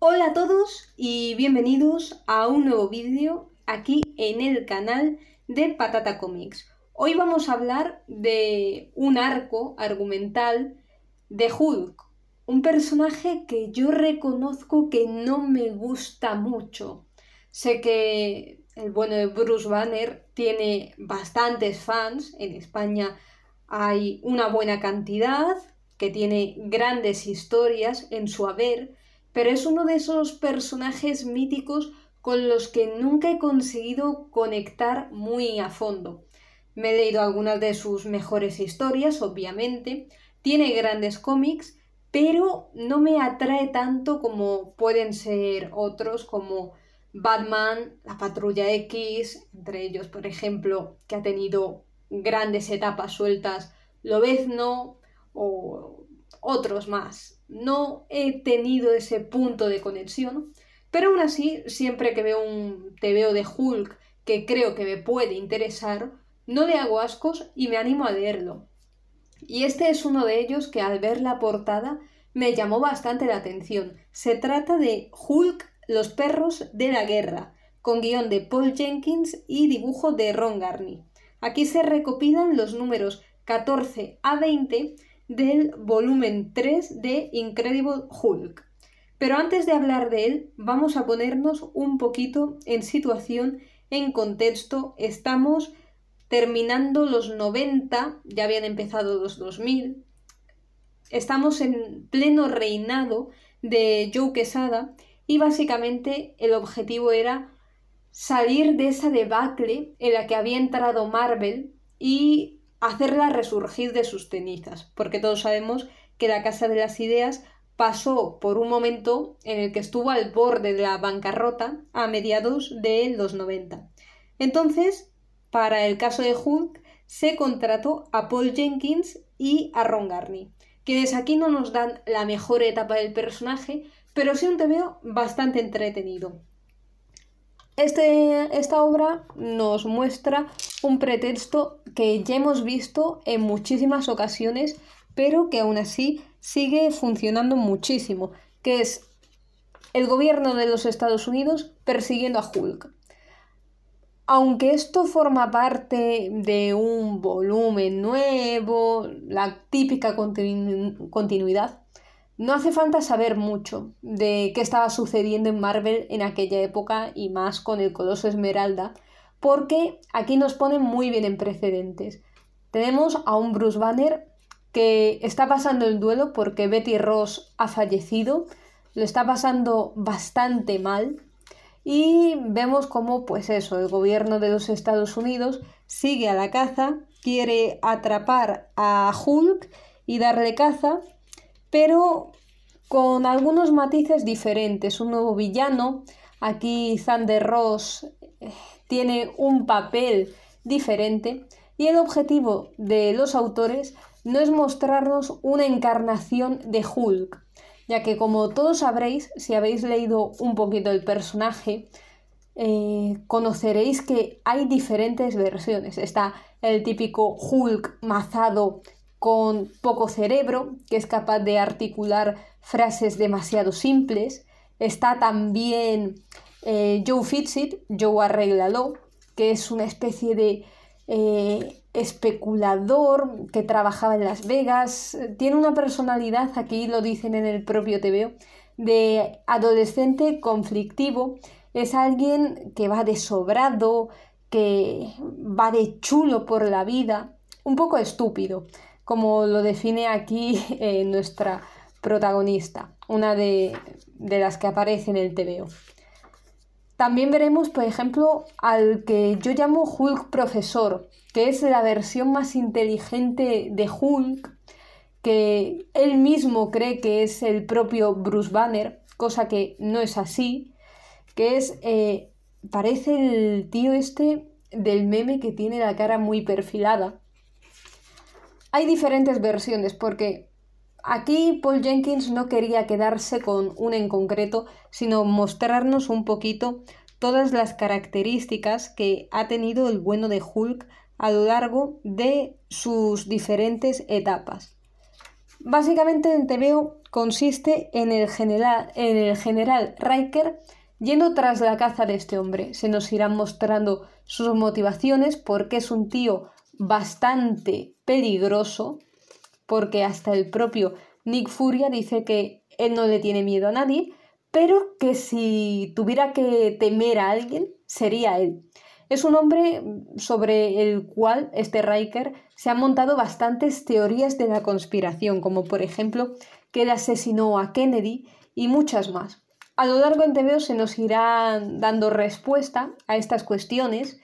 Hola a todos y bienvenidos a un nuevo vídeo aquí en el canal de Patata Comics. Hoy vamos a hablar de un arco argumental de Hulk, un personaje que yo reconozco que no me gusta mucho. Sé que el bueno de Bruce Banner tiene bastantes fans, en España hay una buena cantidad, que tiene grandes historias en su haber, pero es uno de esos personajes míticos con los que nunca he conseguido conectar muy a fondo. Me he leído algunas de sus mejores historias, obviamente, tiene grandes cómics, pero no me atrae tanto como pueden ser otros como Batman, la Patrulla X, entre ellos, por ejemplo, que ha tenido grandes etapas sueltas, Lobezno o otros más no he tenido ese punto de conexión, pero aún así, siempre que veo un veo de Hulk que creo que me puede interesar, no le hago ascos y me animo a leerlo. Y este es uno de ellos que al ver la portada me llamó bastante la atención. Se trata de Hulk, los perros de la guerra, con guión de Paul Jenkins y dibujo de Ron Garney. Aquí se recopilan los números 14 a 20 del volumen 3 de Incredible Hulk. Pero antes de hablar de él, vamos a ponernos un poquito en situación, en contexto. Estamos terminando los 90, ya habían empezado los 2000. Estamos en pleno reinado de Joe Quesada y básicamente el objetivo era salir de esa debacle en la que había entrado Marvel y hacerla resurgir de sus cenizas, porque todos sabemos que la Casa de las Ideas pasó por un momento en el que estuvo al borde de la bancarrota a mediados de los 90. Entonces, para el caso de Hulk, se contrató a Paul Jenkins y a Ron Garney, que desde aquí no nos dan la mejor etapa del personaje, pero sí un veo bastante entretenido. Este, esta obra nos muestra un pretexto que ya hemos visto en muchísimas ocasiones, pero que aún así sigue funcionando muchísimo, que es el gobierno de los Estados Unidos persiguiendo a Hulk. Aunque esto forma parte de un volumen nuevo, la típica continuidad, no hace falta saber mucho de qué estaba sucediendo en Marvel en aquella época y más con el Coloso Esmeralda, porque aquí nos ponen muy bien en precedentes. Tenemos a un Bruce Banner que está pasando el duelo porque Betty Ross ha fallecido, lo está pasando bastante mal y vemos cómo, pues eso, el gobierno de los Estados Unidos sigue a la caza, quiere atrapar a Hulk y darle caza pero con algunos matices diferentes. Un nuevo villano, aquí Thunder Ross eh, tiene un papel diferente y el objetivo de los autores no es mostrarnos una encarnación de Hulk, ya que como todos sabréis, si habéis leído un poquito el personaje, eh, conoceréis que hay diferentes versiones. Está el típico Hulk mazado con poco cerebro, que es capaz de articular frases demasiado simples. Está también eh, Joe Fitzit, Joe Arréglalo, que es una especie de eh, especulador que trabajaba en Las Vegas. Tiene una personalidad, aquí lo dicen en el propio TVO, de adolescente conflictivo. Es alguien que va de sobrado, que va de chulo por la vida, un poco estúpido como lo define aquí eh, nuestra protagonista, una de, las que aparece en el TVO. También veremos, por ejemplo, al que yo llamo Hulk Profesor, que es la versión más inteligente de Hulk, que él mismo cree que es el propio Bruce Banner, cosa que no es así, que es, eh, parece el tío este del meme que tiene la cara muy perfilada, hay diferentes versiones porque aquí Paul Jenkins no quería quedarse con un en concreto, sino mostrarnos un poquito todas las características que ha tenido el bueno de Hulk a lo largo de sus diferentes etapas. Básicamente el TVO consiste en el, general, en el general Riker yendo tras la caza de este hombre. Se nos irán mostrando sus motivaciones, porque es un tío bastante peligroso, porque hasta el propio Nick Furia dice que él no le tiene miedo a nadie, pero que si tuviera que temer a alguien, sería él. Es un hombre sobre el cual este Riker se han montado bastantes teorías de la conspiración, como por ejemplo que él asesinó a Kennedy y muchas más. A lo largo del video se nos irán dando respuesta a estas cuestiones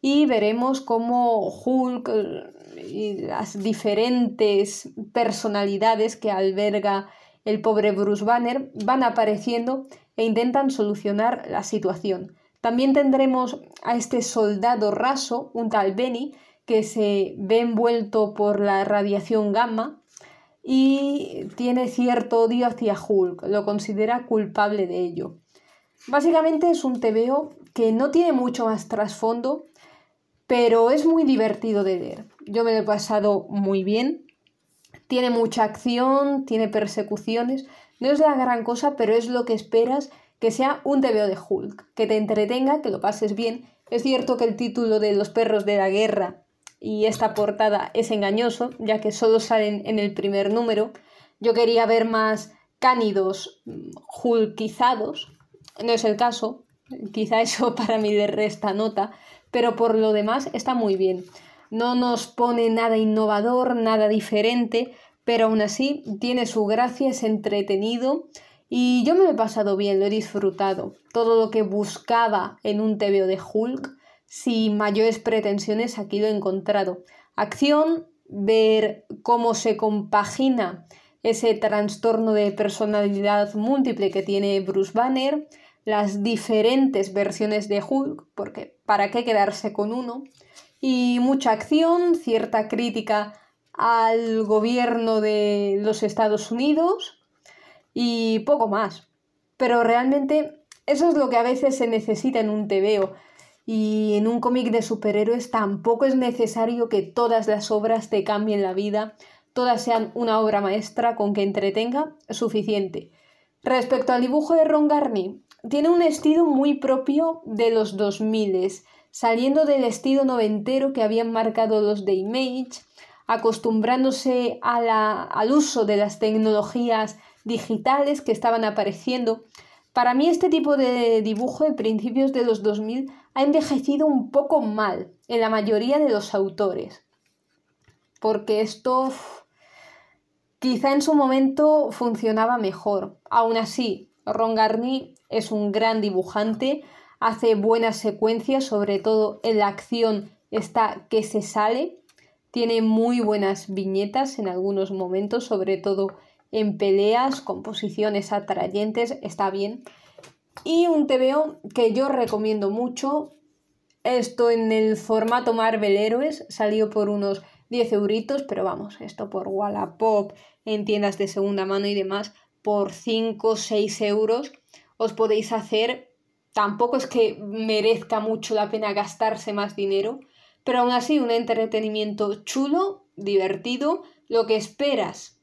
y veremos cómo Hulk eh, y las diferentes personalidades que alberga el pobre Bruce Banner van apareciendo e intentan solucionar la situación. También tendremos a este soldado raso, un tal Benny, que se ve envuelto por la radiación gamma y tiene cierto odio hacia Hulk, lo considera culpable de ello. Básicamente es un TVO que no tiene mucho más trasfondo, pero es muy divertido de ver. Yo me lo he pasado muy bien. Tiene mucha acción, tiene persecuciones. No es la gran cosa, pero es lo que esperas que sea un TVO de Hulk, que te entretenga, que lo pases bien. Es cierto que el título de Los perros de la guerra y esta portada es engañoso, ya que solo salen en el primer número. Yo quería ver más cánidos mm, hulkizados, no es el caso, quizá eso para mí le resta nota, pero por lo demás está muy bien. No nos pone nada innovador, nada diferente, pero aún así tiene su gracia, es entretenido y yo me lo he pasado bien, lo he disfrutado. Todo lo que buscaba en un TVO de Hulk, sin mayores pretensiones, aquí lo he encontrado. Acción, ver cómo se compagina ese trastorno de personalidad múltiple que tiene Bruce Banner, las diferentes versiones de Hulk, porque para qué quedarse con uno, y mucha acción, cierta crítica al gobierno de los Estados Unidos y poco más. Pero realmente eso es lo que a veces se necesita en un TVO. Y en un cómic de superhéroes tampoco es necesario que todas las obras te cambien la vida, todas sean una obra maestra con que entretenga, suficiente. Respecto al dibujo de Ron Garney, tiene un estilo muy propio de los 2000, saliendo del estilo noventero que habían marcado los de Image, acostumbrándose al uso de las tecnologías digitales que estaban apareciendo. Para mí este tipo de dibujo de principios de los 2000 ha envejecido un poco mal en la mayoría de los autores, porque esto quizá en su momento funcionaba mejor. Aún así, Ron Garney es un gran dibujante, hace buenas secuencias, sobre todo en la acción está que se sale, tiene muy buenas viñetas en algunos momentos, sobre todo en peleas, composiciones atrayentes, está bien. Y un TVO que yo recomiendo mucho, esto en el formato Marvel Héroes, salió por unos 10 euritos, pero vamos, esto por Wallapop, en tiendas de segunda mano y demás, por 5 o 6 euros os podéis hacer, tampoco es que merezca mucho la pena gastarse más dinero, pero aún así un entretenimiento chulo, divertido, lo que esperas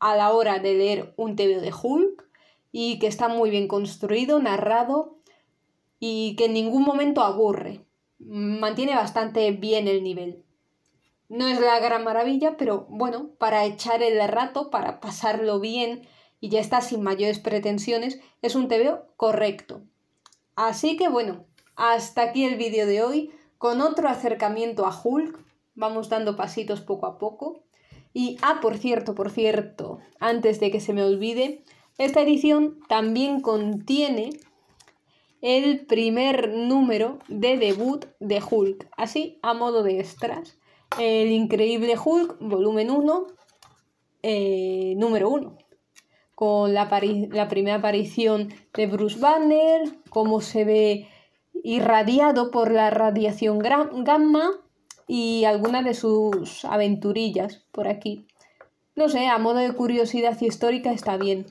a la hora de leer un tebeo de Hulk y que está muy bien construido, narrado y que en ningún momento aburre. Mantiene bastante bien el nivel. No es la gran maravilla, pero bueno, para echar el rato, para pasarlo bien, y ya está sin mayores pretensiones, es un TVO correcto. Así que bueno, hasta aquí el vídeo de hoy con otro acercamiento a Hulk. Vamos dando pasitos poco a poco. Y, ah, por cierto, por cierto, antes de que se me olvide, esta edición también contiene el primer número de debut de Hulk. Así, a modo de extras. El increíble Hulk, volumen 1, eh, número 1 con la, primera aparición de Bruce Banner, cómo se ve irradiado por la radiación gamma y algunas de sus aventurillas por aquí. No sé, a modo de curiosidad histórica está bien.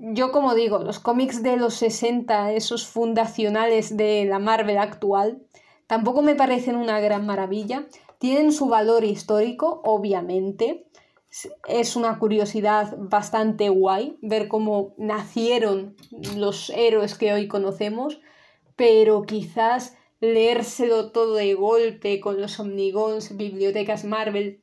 Yo como digo, los cómics de los 60, esos fundacionales de la Marvel actual, tampoco me parecen una gran maravilla. Tienen su valor histórico, obviamente, es una curiosidad bastante guay ver cómo nacieron los héroes que hoy conocemos, pero quizás leérselo todo de golpe con los Omnigons, bibliotecas Marvel,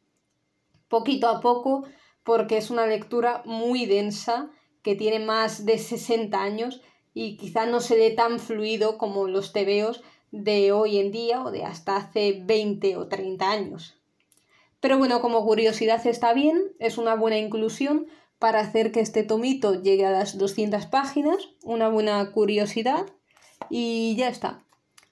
poquito a poco, porque es una lectura muy densa que tiene más de 60 años y quizás no se lee tan fluido como los tebeos de hoy en día o de hasta hace 20 o 30 años. Pero bueno, como curiosidad está bien, es una buena inclusión para hacer que este tomito llegue a las 200 páginas, una buena curiosidad y ya está.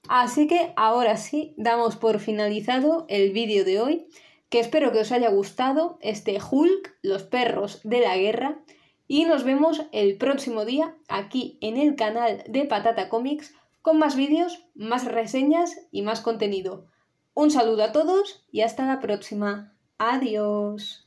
Así que ahora sí, damos por finalizado el vídeo de hoy, que espero que os haya gustado este Hulk, los perros de la guerra, y nos vemos el próximo día aquí en el canal de Patata Comics con más vídeos, más reseñas y más contenido. Un saludo a todos y hasta la próxima. Adiós.